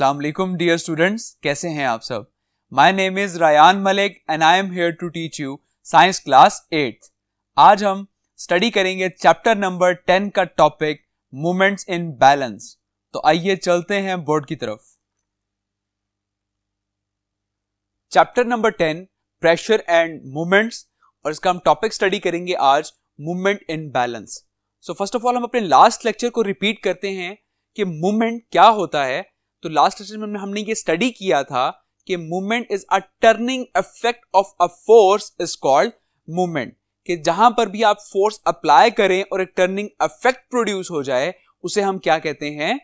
अस्सलाम वालेकुम dear students कैसे हैं आप सब my name is Rayan Malik and I am here to teach you science class eight आज हम स्टडी करेंगे चैप्टर नंबर टेन का टॉपिक मूमेंट्स इन बैलेंस तो आइए चलते हैं बोर्ड की तरफ chapter number ten pressure and movements और इसका हम टॉपिक स्टडी करेंगे आज movement in balance so first of all हम अपने लास्ट लेक्चर को रिपीट करते हैं कि मूवमेंट क्या होता है तो लास्ट लेक्चर में हमने ये स्टडी किया था कि movement is a turning effect of a force is called movement कि जहां पर भी आप फोर्स अप्लाई करें और एक टर्निंग इफेक्ट प्रोड्यूस हो जाए उसे हम क्या कहते हैं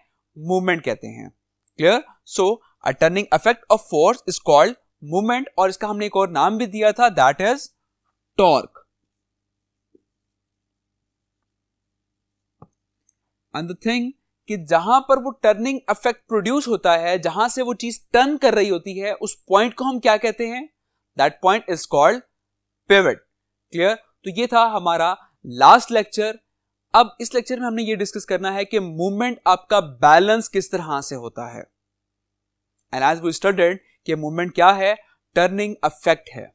मूवमेंट कहते हैं clear so a turning effect of force is called movement और इसका हमने एक और नाम भी दिया था that is torque and the thing कि जहां पर वो टर्निंग इफेक्ट प्रोड्यूस होता है जहां से वो चीज टर्न कर रही होती है उस पॉइंट को हम क्या कहते हैं that point is called pivot clear तो ये था हमारा लास्ट लेक्चर अब इस लेक्चर में हमने ये डिस्कस करना है कि मूवमेंट आपका बैलेंस किस तरह से होता है एंड एज वो स्टडेड कि मूवमेंट क्या है टर्निंग इफेक्ट है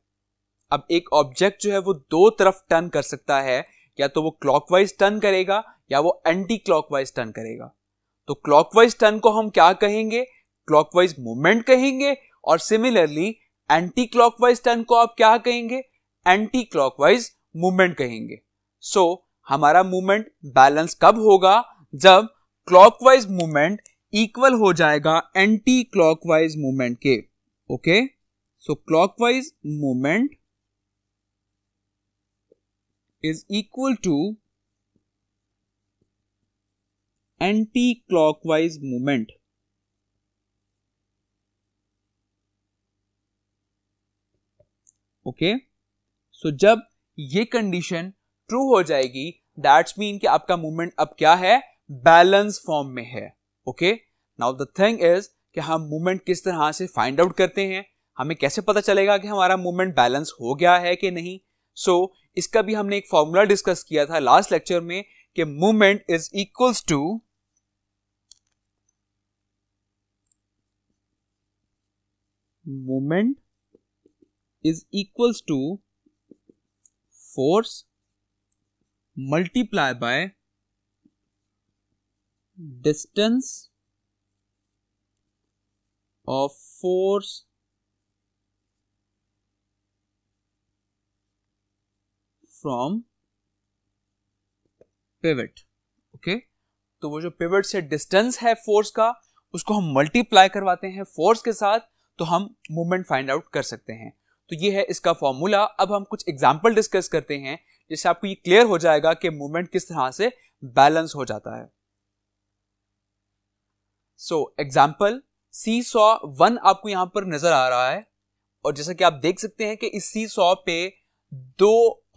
अब एक ऑब्जेक्ट जो है वो दो तरफ टर्न कर सकता है या तो वो क्लॉकवाइज टर्न करेगा या वो एंटी क्लॉकवाइज टर्न करेगा तो क्लॉकवाइज टर्न को हम क्या कहेंगे क्लॉकवाइज मूवमेंट कहेंगे और सिमिलरली एंटी क्लॉकवाइज टर्न को आप क्या कहेंगे एंटी क्लॉकवाइज मूवमेंट कहेंगे सो so, हमारा मूवमेंट बैलेंस कब होगा जब क्लॉकवाइज मूवमेंट इक्वल हो जाएगा एंटी क्लॉकवाइज मूवमेंट के okay so clockwise movement is equal to anti clockwise movement okay so जब ये कंडीशन ट्रू हो जाएगी दैट्स मीन कि आपका मूवमेंट अब क्या है बैलेंस फॉर्म में है okay now the thing is कि हम मूवमेंट किस तरह से फाइंड आउट करते हैं हमें कैसे पता चलेगा कि हमारा मूवमेंट बैलेंस हो गया है कि नहीं सो so, इसका भी हमने एक फॉर्मूला डिस्कस किया था लास्ट लेक्चर में कि movement is equals to moment is equals to force multiply by distance of force from pivot okay तो वो जो पिवट से डिस्टेंस है फोर्स का उसको हम मल्टीप्लाई करवाते हैं फोर्स के साथ तो हम मूवमेंट फाइंड आउट कर सकते हैं तो ये है इसका फॉर्मूला अब हम कुछ एग्जाम्पल डिस्कस करते हैं जिससे आपको ये क्लियर हो जाएगा कि मूवमेंट किस तरह से बैलेंस हो जाता है so example seesaw one आपको यहां पर नजर आ रहा है और जैसा कि आप देख सकते हैं कि इस सी सॉ पे दो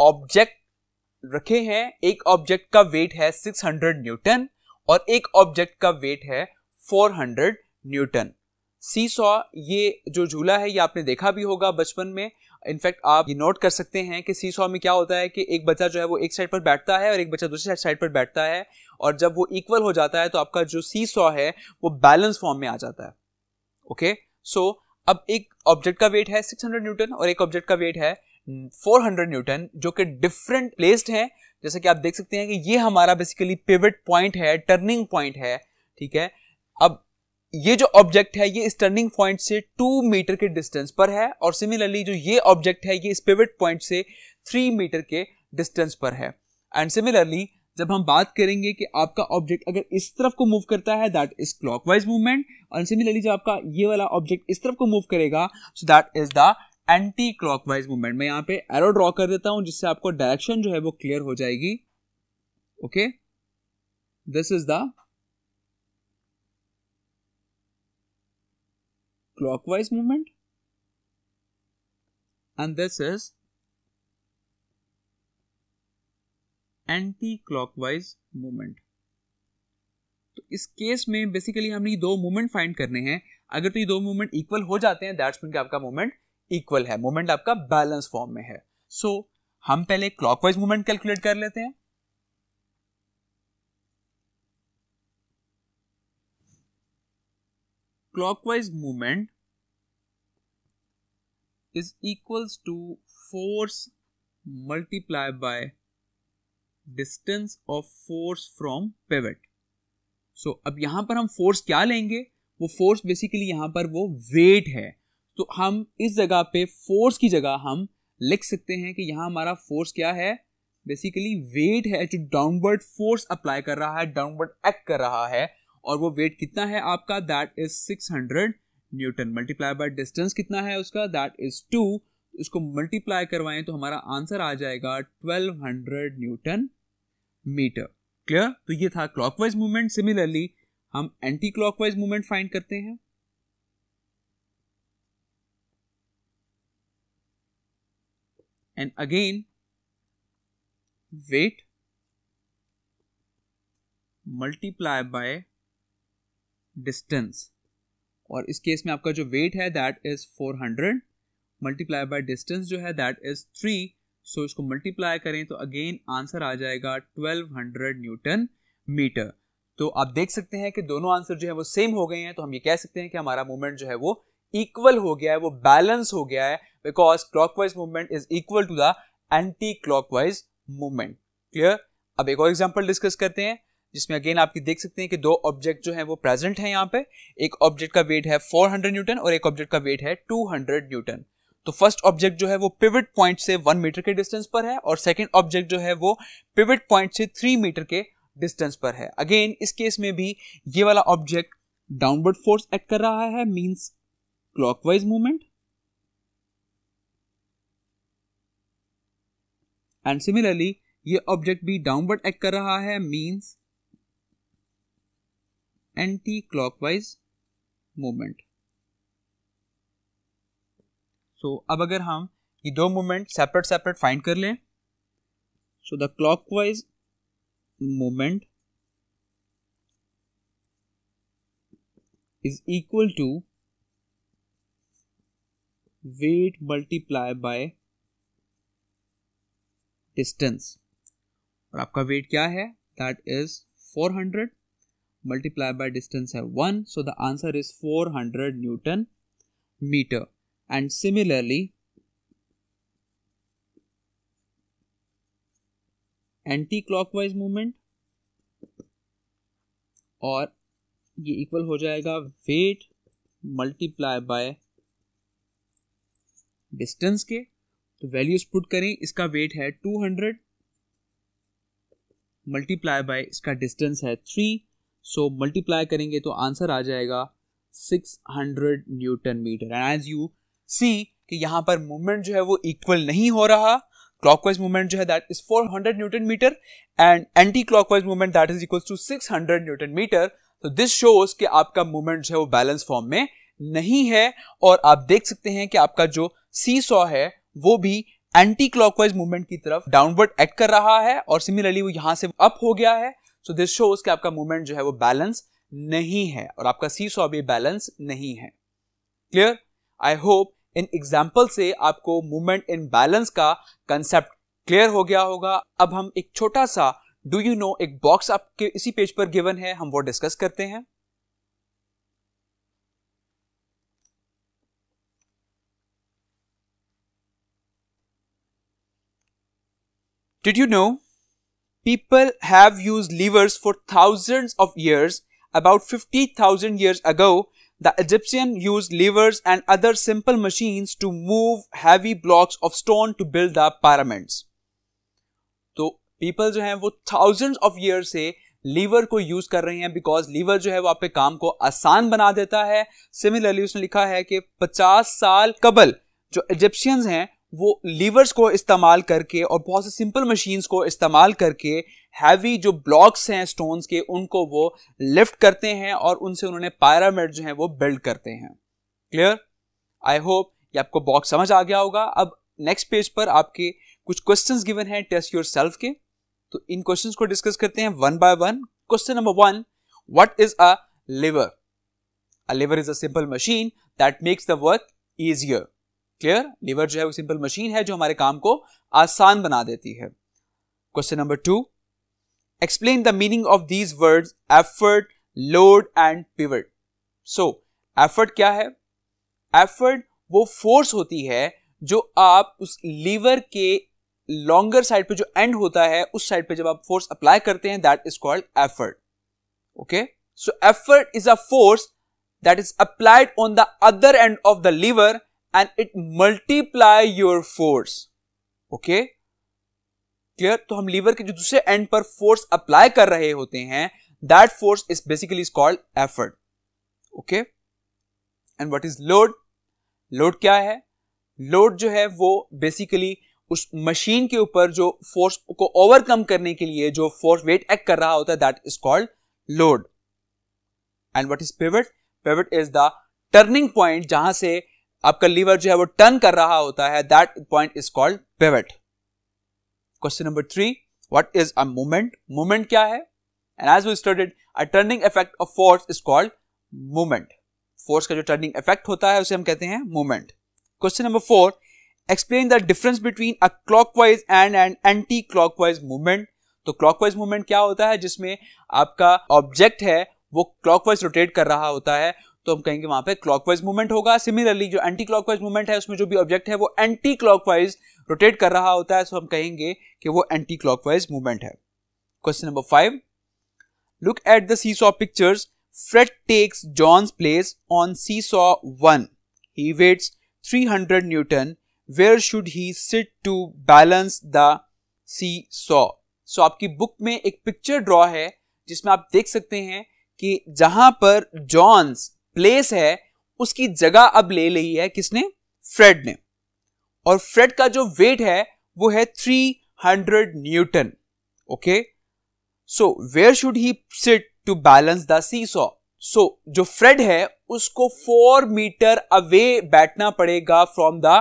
ऑब्जेक्ट रखे हैं एक ऑब्जेक्ट का वेट है 600 न्यूटन और एक ऑब्जेक्ट का वेट है 400 न्यूटन सी सॉ ये जो झूला है ये आपने देखा भी होगा बचपन में इनफैक्ट आप ये नोट कर सकते हैं कि सी सॉ में क्या होता है कि एक बच्चा जो है वो एक साइड पर बैठता है और एक बच्चा दूसरी साइड पर बैठता है और जब वो इक्वल हो जाता है तो आपका जो सी सॉ है वो बैलेंस फॉर्म में आ जाता है ओके सो अब एक ऑब्जेक्ट का वेट है 600 न्यूटन और एक ऑब्जेक्ट का वेट है 400 न्यूटन जो कि डिफरेंट प्लेस्ड हैं जैसे कि आप देख सकते हैं कि ये हमारा बेसिकली पिवट पॉइंट है टर्निंग पॉइंट है ठीक है अब ये जो ऑब्जेक्ट है ये इस टर्निंग पॉइंट से टू मीटर के डिस्टेंस पर है और सिमिलरली जो ये ऑब्जेक्ट है ये इस पिवट पॉइंट से थ्री मीटर के डिस्टेंस पर है एंड सिमिलरली जब हम बात करेंगे कि आपका ऑब्जेक्ट अगर इस तरफ को मूव करता है that is clockwise movement and similarly जब आपका ये वाला ऑब्जेक्ट इस तरफ को मूव करेगा so that is the anti clockwise movement मैं यहाँ पे एरो ड्रॉ कर देता हूं जिससे आपको डायरेक्शन जो है वो क्लियर हो जाएगी okay this is the clockwise movement and this is anti-clockwise movement तो इस केस में बेसिकली हमने ये दो मूवमेंट फाइंड करने हैं अगर तो ये दो मूवमेंट इक्वल हो जाते हैं दैट्स मीन कि आपका मूवमेंट इक्वल है मूवमेंट आपका बैलेंस फॉर्म में है सो so, हम पहले क्लॉकवाइज मूवमेंट कैलकुलेट कर लेते हैं clockwise movement is equals to force multiplied by distance of force from pivot. So so, अब यहां पर हम फोर्स क्या लेंगे वो फोर्स बेसिकली यहाँ पर वो वेट है तो हम इस जगह पे फोर्स की जगह हम लिख सकते हैं कि यहाँ हमारा फोर्स क्या है बेसिकली वेट है जो डाउनवर्ड फोर्स अप्लाई कर रहा है डाउनवर्ड एक्ट कर रहा है और वो वेट कितना है आपका that is 600 newton multiply by distance कितना है उसका दैट इज टू इसको मल्टीप्लाई करवाएं तो हमारा आंसर आ जाएगा 1200 न्यूटन मीटर क्लियर तो ये था क्लॉकवाइज मूवमेंट सिमिलरली हम एंटी क्लॉकवाइज मूवमेंट फाइंड करते हैं and again weight multiply by distance और इस केस में आपका जो वेट है that is four hundred multiply by distance जो है दैट इज़ थ्री सो इसको मल्टीप्लाई करें तो अगेन आंसर आ जाएगा ट्वेल्व हंड्रेड न्यूटन मीटर तो आप देख सकते हैं कि दोनों आंसर जो है वो सेम हो गए हैं तो हम ये कह सकते हैं कि हमारा मूवमेंट जो है वो इक्वल हो गया है वो बैलेंस हो गया है because clockwise movement is equal to the anti clockwise movement clear अब एक और एग्जाम्पल डिस्कस करते हैं जिसमें अगेन आप देख सकते हैं कि दो ऑब्जेक्ट तो जो है वो प्रेजेंट है यहाँ पे एक ऑब्जेक्ट का वेट है 400 न्यूटन और एक ऑब्जेक्ट का वेट है 200 न्यूटन तो फर्स्ट ऑब्जेक्ट जो है वो पिविट पॉइंट से वन मीटर के डिस्टेंस पर है और सेकेंड ऑब्जेक्ट जो है वो पिविट पॉइंट से थ्री मीटर के डिस्टेंस पर है अगेन इस केस में भी ये वाला ऑब्जेक्ट डाउनवर्ड फोर्स एक्ट कर रहा है means clockwise movement and similarly ये ऑब्जेक्ट भी डाउनवर्ड एक्ट कर रहा है means anti clockwise movement so अब अगर हम ये दो मूवमेंट सेपरेट सेपरेट फाइंड कर लें so the clockwise movement is equal to weight multiplied by distance और आपका weight क्या है that is 400 multiplied by distance है 1 so the answer is 400 newton meter and similarly anticlockwise movement और ये equal हो जाएगा वेट मल्टीप्लाई बाय डिस्टेंस के तो वैल्यूज पुट करें इसका वेट है 200 मल्टीप्लाई बाय इसका डिस्टेंस है थ्री सो so, मल्टीप्लाई करेंगे तो आंसर आ जाएगा 600 newton metre and as you see कि यहां पर मूवमेंट जो है वो इक्वल नहीं हो रहा क्लॉकवाइज मूवमेंट जो है that is 400 newton metre and anti clockwise movement that is equal to 600 newton metre तो दिस शोज कि आपका मूवमेंट जो है वो बैलेंस फॉर्म में नहीं है और आप देख सकते हैं कि आपका जो सी सॉ है वो भी एंटी क्लॉकवाइज मूवमेंट की तरफ डाउनवर्ड एक्ट कर रहा है और सिमिलरली वो यहां से अप हो गया है सो दिस शोज कि आपका मूवमेंट जो है वो बैलेंस नहीं है और आपका सी सॉ भी बैलेंस नहीं है क्लियर आई होप इन एग्जाम्पल से आपको मूवमेंट इन बैलेंस का कंसेप्ट क्लियर हो गया होगा अब हम एक छोटा सा डू यू नो एक बॉक्स आपके इसी पेज पर गिवन है हम वो डिस्कस करते हैं did you know People have used levers for thousands of years. About 50,000 years ago, the Egyptian used levers and other simple machines to move heavy blocks of stone to build the pyramids. तो people जो हैं वो thousands of year से lever को use कर रहे हैं because liver जो है वो आपके काम को आसान बना देता है सिमिलरली उसने लिखा है कि 50 साल कबल जो इजिप्शियंस हैं वो लीवर्स को इस्तेमाल करके और बहुत से सिंपल मशीन्स को इस्तेमाल करके हैवी जो ब्लॉक्स हैं स्टोन्स के उनको वो लिफ्ट करते हैं और उनसे उन्होंने पैरामिड जो है वो बिल्ड करते हैं क्लियर आई होप ये आपको बॉक्स समझ आ गया होगा अब नेक्स्ट पेज पर आपके कुछ क्वेश्चंस गिवन हैं टेस्ट योर सेल्फ के तो इन क्वेश्चंस को डिस्कस करते हैं one by one question number one what is a lever a lever is a simple machine that makes the work easier clear lever जो है वो सिंपल मशीन है जो हमारे काम को आसान बना देती है question number two explain the meaning of these word effort load and pivot so effort क्या है एफर्ट वो फोर्स होती है जो आप उस लीवर के लॉन्गर साइड पे जो एंड होता है उस साइड पे जब आप फोर्स अप्लाई करते हैं that is called effort okay so effort is a force that is applied on the other end of the lever and it multiply your force okay clear तो हम लीवर के जो दूसरे एंड पर force apply कर रहे होते हैं that force is basically is called effort okay and what is load load क्या है लोड जो है वो बेसिकली उस मशीन के ऊपर जो फोर्स को ओवरकम करने के लिए जो फोर्स वेट एक्ट कर रहा होता है that is called load and what is pivot pivot is the turning point जहां से आपका लीवर जो है वो टर्न कर रहा होता है that point is called pivot question number three what is a movement movement क्या है and as we studied a turning effect of force is called movement force का जो टर्निंग इफेक्ट होता है उसे हम कहते हैं movement question number four explain the difference between a clockwise and and anti clockwise movement तो क्लॉकवाइज मूवमेंट क्या होता है जिसमें आपका ऑब्जेक्ट है वो क्लॉकवाइज रोटेट कर रहा होता है तो हम कहेंगे वहां पे क्लॉकवाइज मूवमेंट होगा सिमिलरली जो एंटी क्लॉकवाइज मूवमेंट है उसमें जो भी ऑब्जेक्ट है वो एंटी क्लॉकवाइज रोटेट कर रहा होता है सो हम कहेंगे कि वो एंटी क्लॉकवाइज मूवमेंट है question number five look at the seesaw pictures Fred takes John's place on seesaw one he weighs three hundred newton where should he sit to balance the seesaw so आपकी book में एक picture draw है जिसमें आप देख सकते हैं कि जहां पर जॉन्स प्लेस है उसकी जगह अब ले ली है किसने फ्रेड ने और फ्रेड का जो वेट है वो है 300 newton okay so where should he sit to balance the seesaw so जो फ्रेड है उसको फोर मीटर अवे बैठना पड़ेगा from the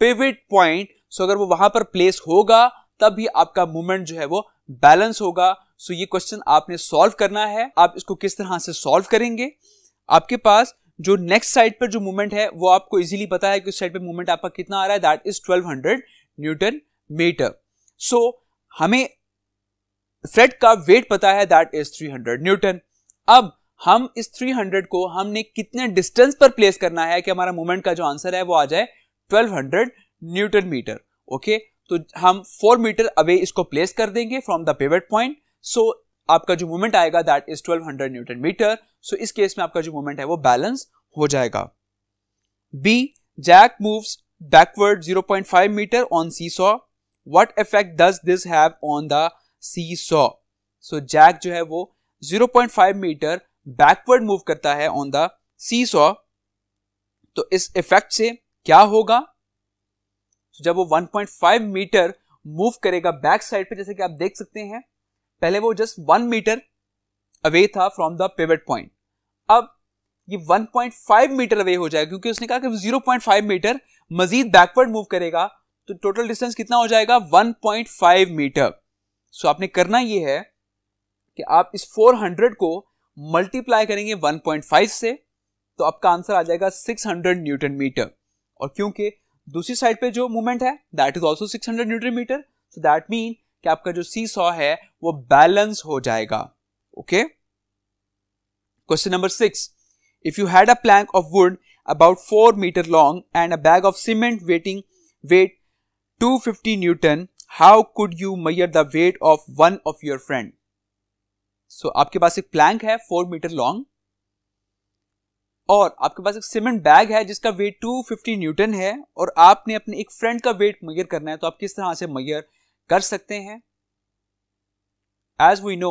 pivot point so अगर वो वहां पर प्लेस होगा तब ही आपका मूवमेंट जो है वो बैलेंस होगा सो so ये क्वेश्चन आपने सॉल्व करना है आप इसको किस तरह से सॉल्व करेंगे आपके पास जो नेक्स्ट साइड पर जो मूवमेंट है वो आपको इजीली पता है कि उस साइड पर मूवमेंट आपका कितना आ रहा है that is 1200 newton metre so हमें थ्रेड का वेट पता है दैट इज 300 न्यूटन अब हम इस 300 को हमने कितने डिस्टेंस पर प्लेस करना है कि हमारा मूवमेंट का जो आंसर है वो आ जाए 1200 न्यूटन मीटर ओके तो हम 4 मीटर अवे इसको प्लेस कर देंगे from the pivot point so आपका जो मूवमेंट आएगा that is 1200 newton metre so इस केस में आपका जो मूवमेंट है वो बैलेंस हो जाएगा B Jack moves backward 0.5 meter on seesaw. What effect does this have on सी seesaw? सो जैक जो है वो 0.5 मीटर बैकवर्ड मूव करता है ऑन द सी सो तो इस इफेक्ट से क्या होगा so, जब वो 1.5 मीटर मूव करेगा बैक साइड पे जैसे कि आप देख सकते हैं पहले वो जस्ट वन मीटर अवे था फ्रॉम द पिवट पॉइंट अब ये 1.5 मीटर अवे हो जाएगा क्योंकि उसने कहा कि 0.5 मीटर मजीद बैकवर्ड मूव करेगा तो टोटल डिस्टेंस कितना हो जाएगा 1.5 मीटर सो आपने करना ये है कि आप इस 400 को मल्टीप्लाई करेंगे 1.5 से तो आपका आंसर आ जाएगा 600 न्यूटन मीटर और क्योंकि दूसरी साइड पे जो मूवमेंट है that is also six newton metre so that mean कि आपका जो सी सॉ है वो बैलेंस हो जाएगा okay question number six if you had a plank of wood about four metre long and a bag of cement weighting weight 250 newton how could you measure the weight of one of your friend so आपके पास एक Planck है four metre long और आपके पास एक cement bag है जिसका वेट 250 न्यूटन है और आपने अपने एक फ्रेंड का वेट मैयर करना है तो आप किस तरह से मैयर कर सकते हैं एज वी नो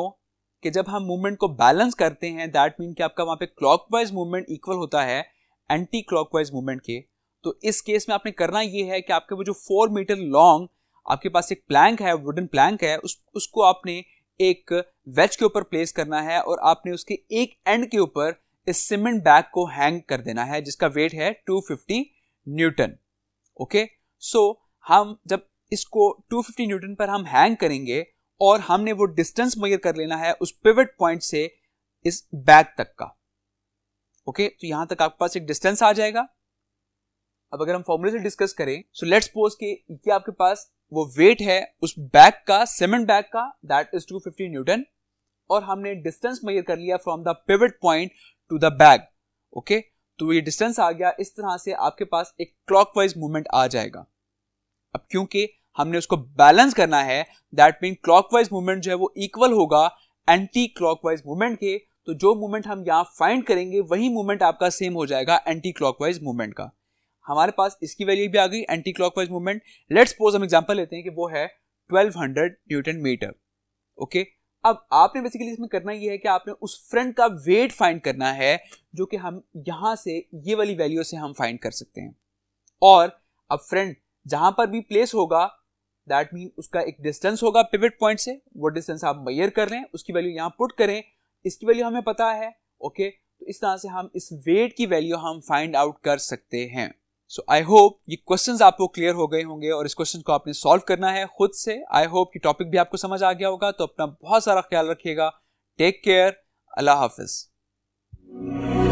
कि जब हम मूवमेंट को बैलेंस करते हैं दैट मीन कि आपका वहां पे क्लॉकवाइज मूवमेंट इक्वल होता है एंटी क्लॉकवाइज मूवमेंट के तो इस केस में आपने करना यह है कि आपके वो जो फोर मीटर लॉन्ग आपके पास एक प्लैंक है वुडन प्लैंक है उस उसको आपने एक वेज के ऊपर प्लेस करना है और आपने उसके एक एंड के ऊपर इस सीमेंट बैग को हैंग कर देना है जिसका वेट है 250 न्यूटन ओके सो हम जब इसको 250 न्यूटन पर हम हैंग करेंगे और हमने वो डिस्टेंस मैर कर लेना है उस पिवट पॉइंट से इस बैग तक का ओके तो यहां तक आपके पास एक डिस्टेंस आ जाएगा अब अगर हम फॉर्मूले से डिस्कस करें सो लेट्स सपोज कि आपके पास वो वेट है उस बैग का सीमेंट बैग का दैट इज 250 न्यूटन और हमने डिस्टेंस मैयर कर लिया from the pivot point to the bag okay तो ये डिस्टेंस आ गया इस तरह से आपके पास एक क्लॉकवाइज मूवमेंट आ जाएगा अब क्योंकि हमने उसको बैलेंस करना है दैट मीन क्लॉकवाइज मूवमेंट जो है वो इक्वल होगा एंटी क्लॉकवाइज मूवमेंट के तो जो मूवमेंट हम यहाँ फाइंड करेंगे वही मूवमेंट आपका सेम हो जाएगा एंटी क्लॉकवाइज मूवमेंट का हमारे पास इसकी वैल्यू भी आ गई anti clockwise movement let's suppose हम एग्जाम्पल लेते हैं कि वो है 1200 न्यूटन मीटर ओके अब आपने बेसिकली इसमें करना ये है कि आपने उस फ्रंट का वेट फाइंड करना है जो कि हम यहां से ये वाली वैल्यू से हम फाइंड कर सकते हैं और अब फ्रंट जहां पर भी प्लेस होगा दैट मीन उसका एक डिस्टेंस होगा पिविट पॉइंट से वो डिस्टेंस आप मैयर कर रहे हैं उसकी वैल्यू यहाँ पुट करें इसकी वैल्यू हमें पता है ओके okay? तो इस तरह से हम इस वेट की वैल्यू हम फाइंड आउट कर सकते हैं सो आई होप ये क्वेश्चंस आपको क्लियर हो गए होंगे और इस क्वेश्चन को आपने सॉल्व करना है खुद से आई होप कि टॉपिक भी आपको समझ आ गया होगा तो अपना बहुत सारा ख्याल रखिएगा टेक केयर अल्लाह हाफिज़